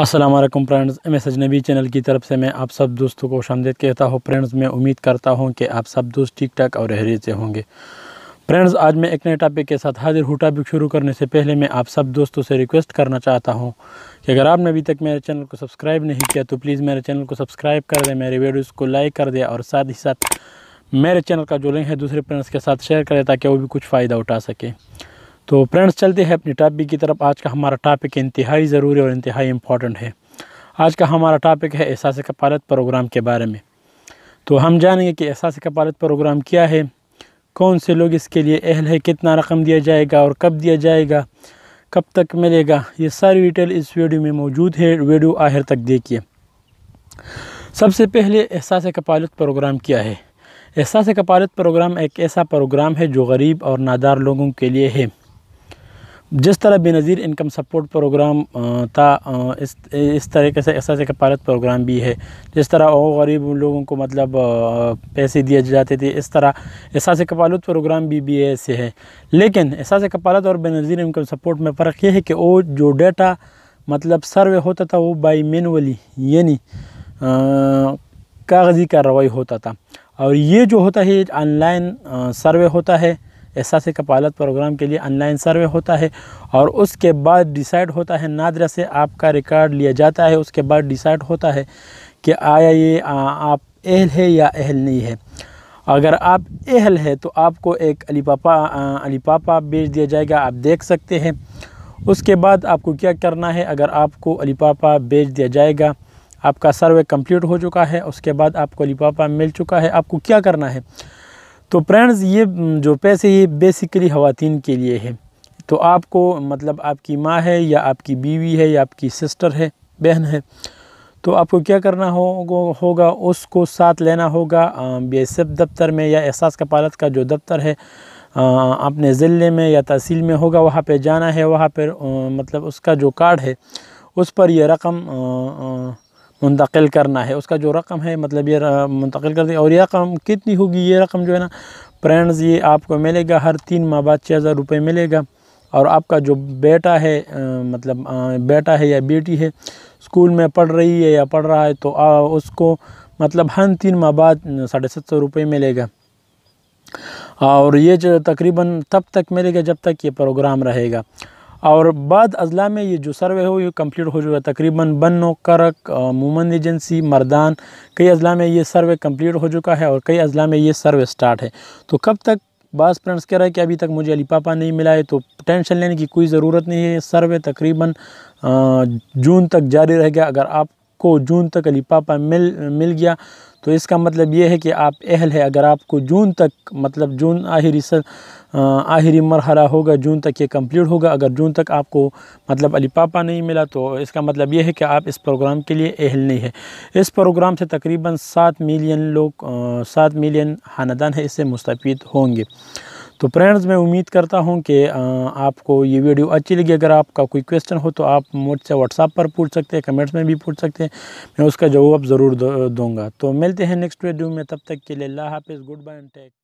Aslam friends M S Ajnabi channel की तरफ से मैं आप सब दोस्तों को शामदेद कहता हूँ फ्रेंड्स मैं उम्मीद करता हूँ कि आप सब दोस्त ठीक ठाक और हरीत से होंगे फ्रेंड्स आज मैं एक नए टॉपिक के साथ हाजिर हूँ टॉपिक शुरू करने से पहले मैं आप सब दोस्तों से रिक्वेस्ट करना चाहता हूँ कि अगर आपने अभी तक मेरे चैनल को सब्सक्राइब नहीं किया तो प्लीज़ मेरे चैनल को सब्सक्राइब कर दें मेरे वीडियोज़ को लाइक कर दें और साथ ही साथ मेरे चैनल का जो लिंक है दूसरे फ्रेंड्स के साथ शेयर करें ताकि वो भी कुछ फ़ायदा उठा सकें तो फ्रेंड्स चलते हैं अपनी टॉपिक की तरफ आज का हमारा टॉपिक इंतहाई ज़रूरी और इंतहाई इम्पॉर्टेंट है आज का हमारा टॉपिक है एहसास कपालत प्रोग्राम के बारे में तो हम जानेंगे कि एहसास कपालत प्रोग्राम क्या है कौन से लोग इसके लिए अहल है कितना रकम दिया जाएगा और कब दिया जाएगा कब तक मिलेगा ये सारी डिटेल इस वीडियो में मौजूद है वीडियो आखिर तक देखिए सबसे पहले एहसास कपालत प्रोग्राम क्या है एहसास कपालत प्रोग्राम एक ऐसा प्रोग्राम है जो गरीब और नादार लोगों के लिए है जिस तरह बेनज़ीर इनकम सपोर्ट प्रोग्राम था इस इस तरीके से ऐसा का प्रोग्राम भी है जिस तरह और गरीब लोगों को मतलब पैसे दिए जाते थे इस तरह ऐसा से कपालत प्रोग्राम भी बी ए है लेकिन ऐसा से कपालत और बेनज़ीर इनकम सपोर्ट में फ़र्क यह है कि वो जो डेटा मतलब सर्वे होता था वो बाई मैनअली यानी कागज़ी कार्रवाई होता था और ये जो होता है ऑनलाइन सर्वे होता है एहसास कपालत प्रोग्राम के लिए ऑनलाइन सर्वे होता है और उसके बाद डिसाइड होता है नादरा से आपका रिकॉर्ड लिया जाता है उसके बाद डिसाइड होता है कि आया ये आ, आप अहल है या अहल नहीं है अगर आप अहल है तो आपको एक अली पापा आ, अली पापा बेच दिया जाएगा आप देख सकते हैं उसके बाद आपको क्या करना है अगर आपको अली पापा बेच दिया जाएगा आपका सर्वे कंप्लीट हो चुका है उसके बाद आपको पापा मिल चुका है आपको क्या करना है तो फ्रेंड्स ये जो पैसे ये बेसिकली खातन के लिए है तो आपको मतलब आपकी माँ है या आपकी बीवी है या आपकी सिस्टर है बहन है तो आपको क्या करना हो, होगा उसको साथ लेना होगा बी दफ्तर में या एहसास कपालत का जो दफ्तर है अपने ज़िले में या तहसील में होगा वहाँ पे जाना है वहाँ पर मतलब उसका जो कार्ड है उस पर यह रकम मुंतकिल करना है उसका जो रकम है मतलब ये मुंतकिल कर दिया और यह रकम कितनी होगी ये रकम जो है ना फ्रेंड्स ये आपको मिलेगा हर तीन माह बाद छः हज़ार रुपये मिलेगा और आपका जो बेटा है आ, मतलब आ, बेटा है या बेटी है स्कूल में पढ़ रही है या पढ़ रहा है तो आ, उसको मतलब हर तीन माह बाद साढ़े सात सौ रुपये मिलेगा और ये जो तकरीबन तब तक मिलेगा जब तक ये प्रोग्राम रहेगा और बाद अजला में ये जो सर्वे हो ये कम्प्लीट हो चुका है तकरीबन बनो करक मूमन एजेंसी मरदान कई अजला में ये सर्वे कम्प्लीट हो चुका है और कई अजला में ये सर्वे स्टार्ट है तो कब तक बास फ्रेंड्स कह रहा है कि अभी तक मुझे अली पापा नहीं मिला है तो टेंशन लेने की कोई ज़रूरत नहीं है सर्वे तकरीबन जून तक जारी रहेगा अगर आपको जून तक अली पापा मिल मिल गया तो इसका मतलब ये है कि आप अहल है अगर आपको जून तक मतलब जून आखिरी सर आखिरी मरहला होगा जून तक ये कंप्लीट होगा अगर जून तक आपको मतलब अली पापा नहीं मिला तो इसका मतलब ये है कि आप इस प्रोग्राम के लिए अहल नहीं है इस प्रोग्राम से तकरीबन सात मिलियन लोग सात मिलियन खानदान है इससे मुस्तफ़ होंगे तो फ्रेंड्स मैं उम्मीद करता हूं कि आपको ये वीडियो अच्छी लगी अगर आपका कोई क्वेश्चन हो तो आप मुझसे व्हाट्सएप पर पूछ सकते हैं कमेंट्स में भी पूछ सकते हैं मैं उसका जवाब ज़रूर दूंगा तो मिलते हैं नेक्स्ट वीडियो में तब तक के लिए अल्लाह हाफिज़ गुड बाय एंड टेक